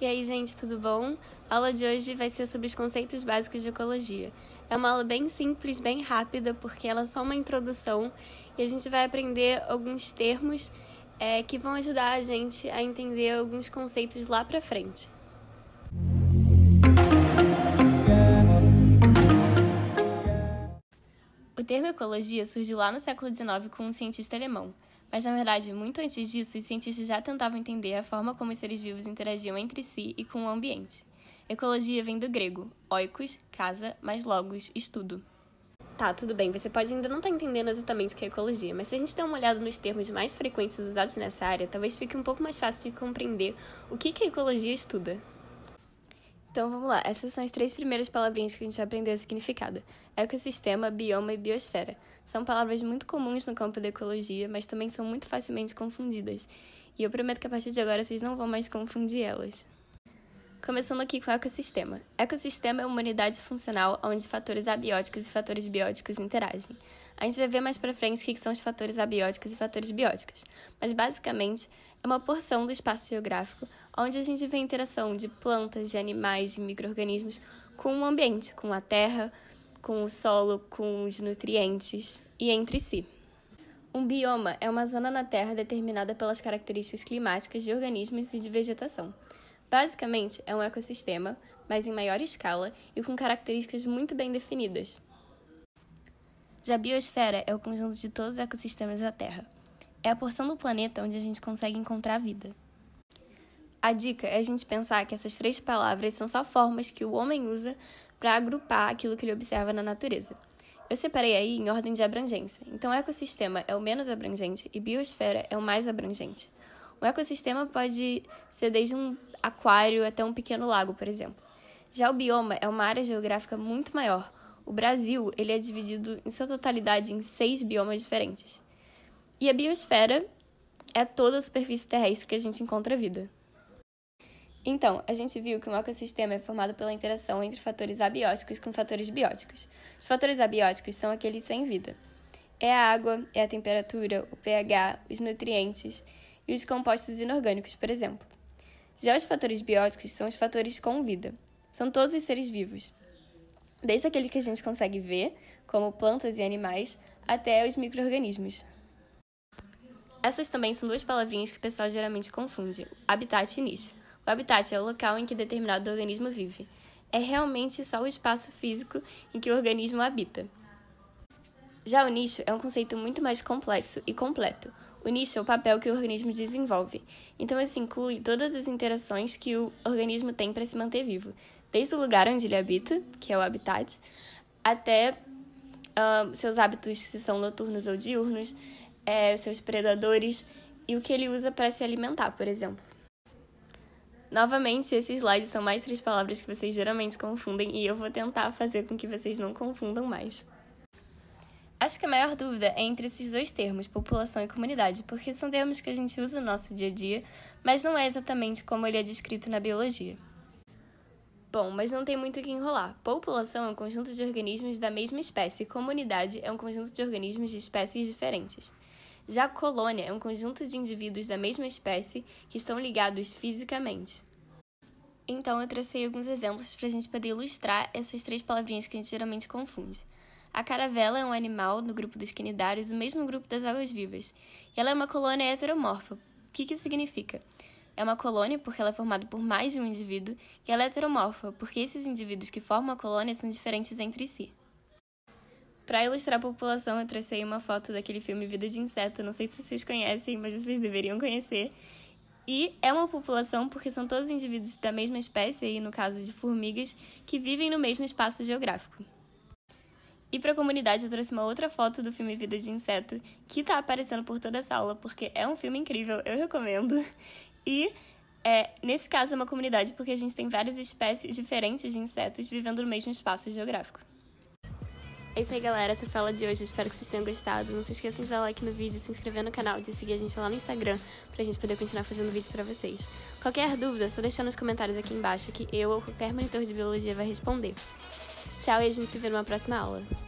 E aí, gente, tudo bom? A aula de hoje vai ser sobre os conceitos básicos de ecologia. É uma aula bem simples, bem rápida, porque ela é só uma introdução e a gente vai aprender alguns termos é, que vão ajudar a gente a entender alguns conceitos lá pra frente. O termo ecologia surgiu lá no século XIX com um cientista alemão, mas, na verdade, muito antes disso, os cientistas já tentavam entender a forma como os seres vivos interagiam entre si e com o ambiente. Ecologia vem do grego, oikos, casa, mais logos, estudo. Tá, tudo bem, você pode ainda não estar tá entendendo exatamente o que é ecologia, mas se a gente der uma olhada nos termos mais frequentes usados nessa área, talvez fique um pouco mais fácil de compreender o que, que a ecologia estuda. Então vamos lá, essas são as três primeiras palavrinhas que a gente já aprendeu o significado: ecossistema, bioma e biosfera. São palavras muito comuns no campo da ecologia, mas também são muito facilmente confundidas. E eu prometo que a partir de agora vocês não vão mais confundir elas. Começando aqui com o ecossistema. Ecossistema é uma unidade funcional onde fatores abióticos e fatores bióticos interagem. A gente vai ver mais para frente o que são os fatores abióticos e fatores bióticos, mas basicamente é uma porção do espaço geográfico onde a gente vê a interação de plantas, de animais, de micro-organismos com o ambiente, com a terra, com o solo, com os nutrientes e entre si. Um bioma é uma zona na Terra determinada pelas características climáticas de organismos e de vegetação. Basicamente, é um ecossistema, mas em maior escala e com características muito bem definidas. Já a biosfera é o conjunto de todos os ecossistemas da Terra. É a porção do planeta onde a gente consegue encontrar vida. A dica é a gente pensar que essas três palavras são só formas que o homem usa para agrupar aquilo que ele observa na natureza. Eu separei aí em ordem de abrangência. Então, ecossistema é o menos abrangente e biosfera é o mais abrangente. Um ecossistema pode ser desde um aquário até um pequeno lago, por exemplo. Já o bioma é uma área geográfica muito maior. O Brasil ele é dividido em sua totalidade em seis biomas diferentes. E a biosfera é toda a superfície terrestre que a gente encontra vida. Então, a gente viu que um ecossistema é formado pela interação entre fatores abióticos com fatores bióticos. Os fatores abióticos são aqueles sem vida. É a água, é a temperatura, o pH, os nutrientes e os compostos inorgânicos, por exemplo. Já os fatores bióticos são os fatores com vida. São todos os seres vivos. Desde aquele que a gente consegue ver, como plantas e animais, até os micro-organismos. Essas também são duas palavrinhas que o pessoal geralmente confunde: habitat e nicho. O habitat é o local em que determinado organismo vive. É realmente só o espaço físico em que o organismo habita. Já o nicho é um conceito muito mais complexo e completo, o nicho é o papel que o organismo desenvolve, então isso inclui todas as interações que o organismo tem para se manter vivo, desde o lugar onde ele habita, que é o habitat, até uh, seus hábitos, se são noturnos ou diurnos, é, seus predadores e o que ele usa para se alimentar, por exemplo. Novamente, esses slides são mais três palavras que vocês geralmente confundem e eu vou tentar fazer com que vocês não confundam mais. Acho que a maior dúvida é entre esses dois termos, população e comunidade, porque são termos que a gente usa no nosso dia a dia, mas não é exatamente como ele é descrito na biologia. Bom, mas não tem muito o que enrolar. População é um conjunto de organismos da mesma espécie, comunidade é um conjunto de organismos de espécies diferentes. Já colônia é um conjunto de indivíduos da mesma espécie que estão ligados fisicamente. Então, eu tracei alguns exemplos para a gente poder ilustrar essas três palavrinhas que a gente geralmente confunde. A caravela é um animal do grupo dos cnidários, o mesmo grupo das águas-vivas. E ela é uma colônia heteromorfa. O que, que significa? É uma colônia porque ela é formada por mais de um indivíduo e ela é heteromorfa porque esses indivíduos que formam a colônia são diferentes entre si. Para ilustrar a população, eu tracei uma foto daquele filme Vida de Inseto. Não sei se vocês conhecem, mas vocês deveriam conhecer. E é uma população porque são todos indivíduos da mesma espécie, e no caso de formigas, que vivem no mesmo espaço geográfico. E para a comunidade eu trouxe uma outra foto do filme Vida de Inseto, que tá aparecendo por toda essa aula, porque é um filme incrível, eu recomendo. E é, nesse caso é uma comunidade porque a gente tem várias espécies diferentes de insetos vivendo no mesmo espaço geográfico. É isso aí, galera. Essa fala de hoje. Espero que vocês tenham gostado. Não se esqueçam de dar like no vídeo, se inscrever no canal, de seguir a gente lá no Instagram, pra gente poder continuar fazendo vídeo pra vocês. Qualquer dúvida, é só deixar nos comentários aqui embaixo que eu ou qualquer monitor de biologia vai responder. Tchau e a gente se vê numa próxima aula.